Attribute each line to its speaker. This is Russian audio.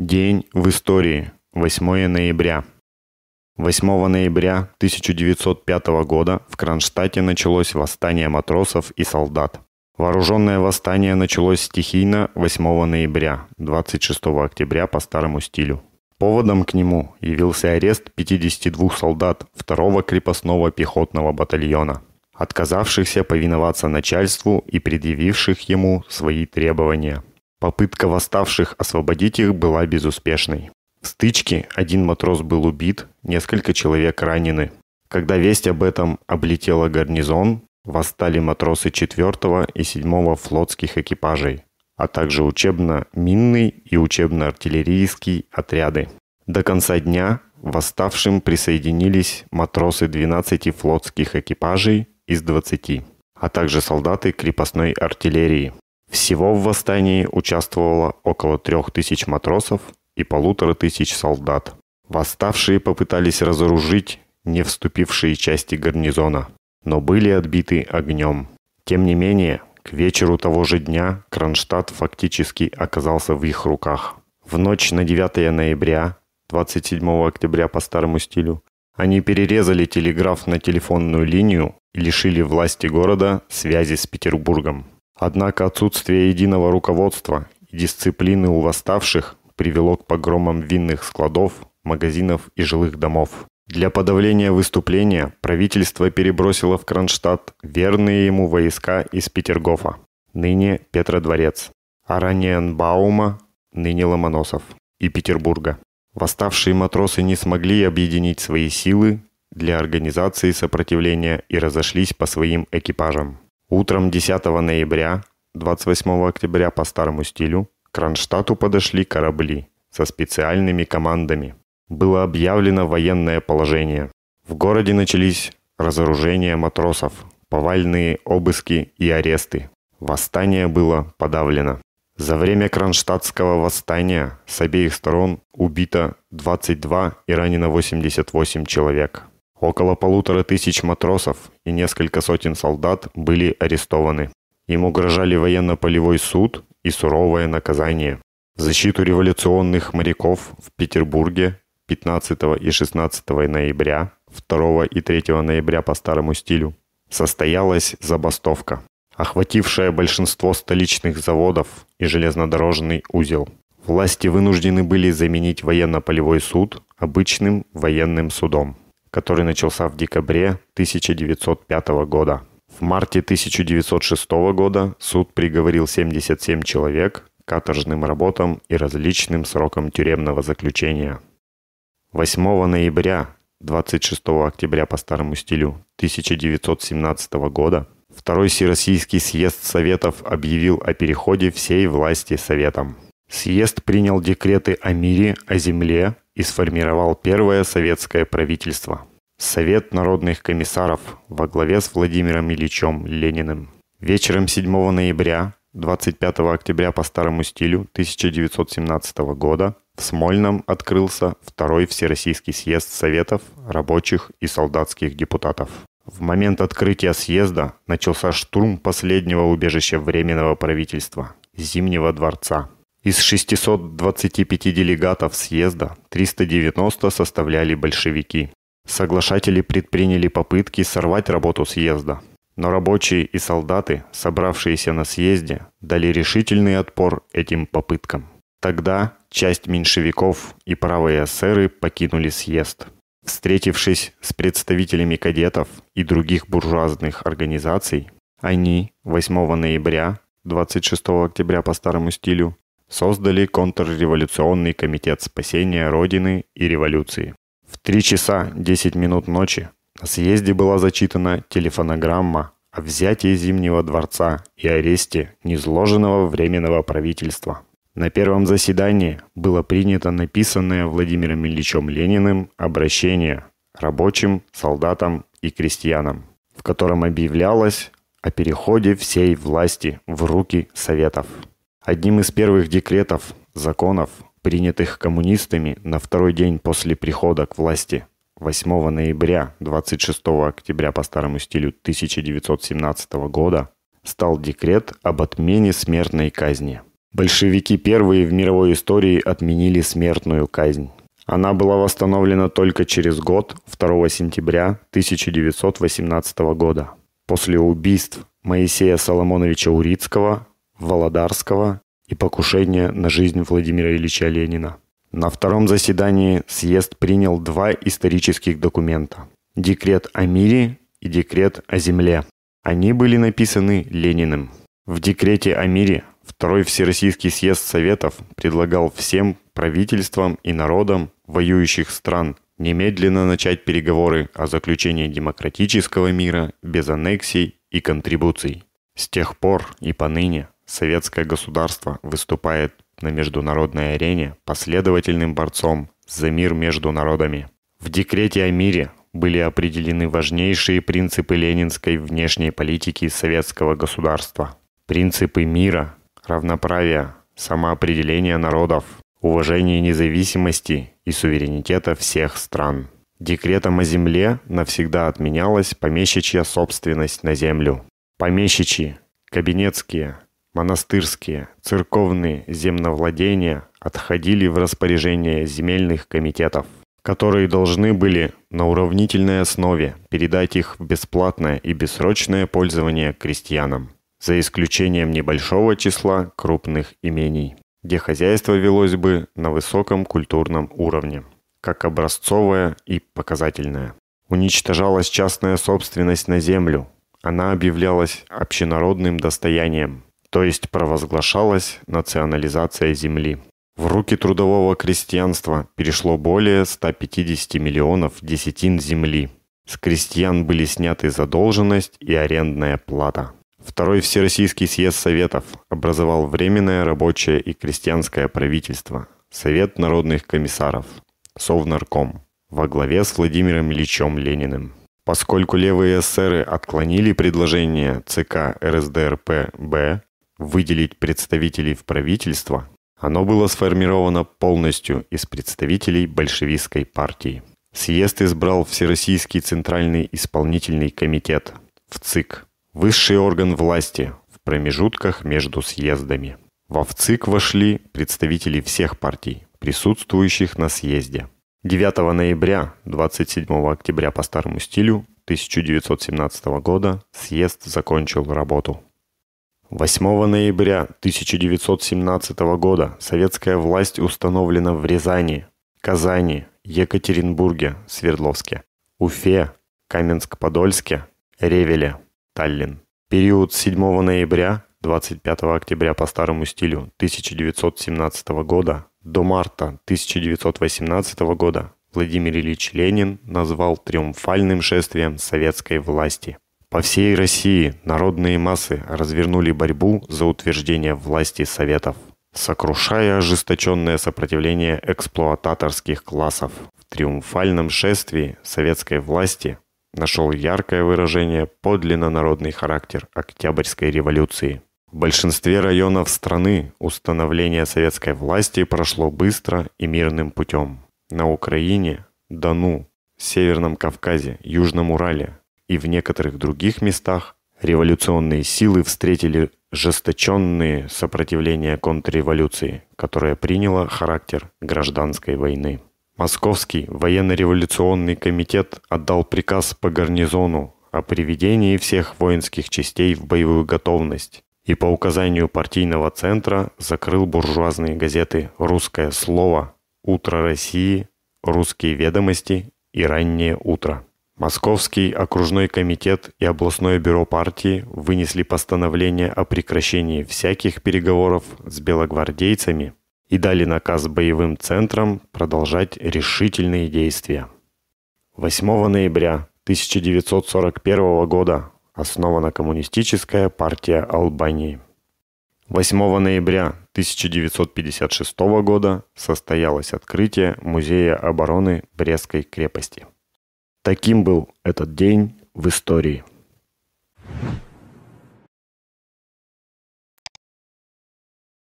Speaker 1: День в истории. 8 ноября. 8 ноября 1905 года в Кронштадте началось восстание матросов и солдат. Вооруженное восстание началось стихийно 8 ноября, 26 октября по старому стилю. Поводом к нему явился арест 52 солдат 2 крепостного пехотного батальона, отказавшихся повиноваться начальству и предъявивших ему свои требования – Попытка восставших освободить их была безуспешной. В стычке один матрос был убит, несколько человек ранены. Когда весть об этом облетела гарнизон, восстали матросы 4 и 7 флотских экипажей, а также учебно-минный и учебно-артиллерийский отряды. До конца дня восставшим присоединились матросы 12 флотских экипажей из 20, а также солдаты крепостной артиллерии. Всего в восстании участвовало около трех тысяч матросов и полутора тысяч солдат. Восставшие попытались разоружить не вступившие части гарнизона, но были отбиты огнем. Тем не менее, к вечеру того же дня Кронштадт фактически оказался в их руках. В ночь на 9 ноября, 27 октября по старому стилю, они перерезали телеграф на телефонную линию и лишили власти города связи с Петербургом. Однако отсутствие единого руководства и дисциплины у восставших привело к погромам винных складов, магазинов и жилых домов. Для подавления выступления правительство перебросило в Кронштадт верные ему войска из Петергофа, ныне Петродворец, Араньенбаума, ныне Ломоносов и Петербурга. Восставшие матросы не смогли объединить свои силы для организации сопротивления и разошлись по своим экипажам. Утром 10 ноября, 28 октября по старому стилю, к Кронштадту подошли корабли со специальными командами. Было объявлено военное положение. В городе начались разоружение матросов, повальные обыски и аресты. Восстание было подавлено. За время Кронштадтского восстания с обеих сторон убито 22 и ранено 88 человек. Около полутора тысяч матросов и несколько сотен солдат были арестованы. Им угрожали военно-полевой суд и суровое наказание. защиту революционных моряков в Петербурге 15 и 16 ноября, 2 и 3 ноября по старому стилю, состоялась забастовка, охватившая большинство столичных заводов и железнодорожный узел. Власти вынуждены были заменить военно-полевой суд обычным военным судом который начался в декабре 1905 года. В марте 1906 года суд приговорил 77 человек к каторжным работам и различным срокам тюремного заключения. 8 ноября 26 октября по старому стилю 1917 года Второй Всероссийский съезд Советов объявил о переходе всей власти Советам. Съезд принял декреты о мире, о земле, и сформировал первое советское правительство. Совет народных комиссаров во главе с Владимиром Ильичем Лениным. Вечером 7 ноября 25 октября по старому стилю 1917 года в Смольном открылся Второй Всероссийский съезд Советов рабочих и солдатских депутатов. В момент открытия съезда начался штурм последнего убежища Временного правительства – Зимнего дворца – из 625 делегатов съезда 390 составляли большевики. Соглашатели предприняли попытки сорвать работу съезда. Но рабочие и солдаты, собравшиеся на съезде, дали решительный отпор этим попыткам. Тогда часть меньшевиков и правые эсеры покинули съезд. Встретившись с представителями кадетов и других буржуазных организаций, они 8 ноября, 26 октября по старому стилю, создали контрреволюционный комитет спасения Родины и революции. В 3 часа 10 минут ночи на съезде была зачитана телефонограмма о взятии Зимнего дворца и аресте незложенного временного правительства. На первом заседании было принято написанное Владимиром Ильичем Лениным обращение рабочим, солдатам и крестьянам, в котором объявлялось о переходе всей власти в руки Советов. Одним из первых декретов, законов, принятых коммунистами на второй день после прихода к власти 8 ноября 26 октября по старому стилю 1917 года стал декрет об отмене смертной казни. Большевики первые в мировой истории отменили смертную казнь. Она была восстановлена только через год, 2 сентября 1918 года, после убийств Моисея Соломоновича Урицкого Володарского и покушение на жизнь Владимира Ильича Ленина. На втором заседании съезд принял два исторических документа – декрет о мире и декрет о земле. Они были написаны Лениным. В декрете о мире Второй Всероссийский съезд Советов предлагал всем правительствам и народам воюющих стран немедленно начать переговоры о заключении демократического мира без аннексий и контрибуций. С тех пор и поныне советское государство выступает на международной арене последовательным борцом за мир между народами. В декрете о мире были определены важнейшие принципы ленинской внешней политики советского государства. Принципы мира, равноправия, самоопределения народов, уважения независимости и суверенитета всех стран. Декретом о земле навсегда отменялась помещичья собственность на землю. Помещичьи, кабинетские, монастырские, церковные земновладения отходили в распоряжение земельных комитетов, которые должны были на уравнительной основе передать их в бесплатное и бессрочное пользование крестьянам, за исключением небольшого числа крупных имений, где хозяйство велось бы на высоком культурном уровне, как образцовое и показательное. Уничтожалась частная собственность на землю, она объявлялась общенародным достоянием – то есть провозглашалась национализация земли. В руки трудового крестьянства перешло более 150 миллионов десятин земли. С крестьян были сняты задолженность и арендная плата. Второй Всероссийский съезд Советов образовал Временное рабочее и крестьянское правительство, Совет народных комиссаров, Совнарком, во главе с Владимиром Ильичем Лениным. Поскольку левые эсеры отклонили предложение ЦК РСДРП-Б выделить представителей в правительство, оно было сформировано полностью из представителей большевистской партии. Съезд избрал Всероссийский Центральный исполнительный комитет, ВЦИК, высший орган власти в промежутках между съездами. Во ВЦИК вошли представители всех партий, присутствующих на съезде. 9 ноября 27 октября по старому стилю 1917 года съезд закончил работу. 8 ноября 1917 года советская власть установлена в Рязани, Казани, Екатеринбурге, Свердловске, Уфе, Каменск-Подольске, Ревеле, Таллин. Период с 7 ноября 25 октября по старому стилю 1917 года до марта 1918 года Владимир Ильич Ленин назвал триумфальным шествием советской власти – по всей России народные массы развернули борьбу за утверждение власти Советов, сокрушая ожесточенное сопротивление эксплуататорских классов. В триумфальном шествии советской власти нашел яркое выражение подлинно народный характер Октябрьской революции. В большинстве районов страны установление советской власти прошло быстро и мирным путем. На Украине, Дону, Северном Кавказе, Южном Урале, и в некоторых других местах революционные силы встретили жесточенные сопротивления контрреволюции, которая приняла характер гражданской войны. Московский военно-революционный комитет отдал приказ по гарнизону о приведении всех воинских частей в боевую готовность и по указанию партийного центра закрыл буржуазные газеты «Русское слово», «Утро России», «Русские ведомости» и «Раннее утро». Московский окружной комитет и областное бюро партии вынесли постановление о прекращении всяких переговоров с белогвардейцами и дали наказ боевым центрам продолжать решительные действия. 8 ноября 1941 года основана Коммунистическая партия Албании. 8 ноября 1956 года состоялось открытие Музея обороны Брестской крепости. Таким был этот день в истории.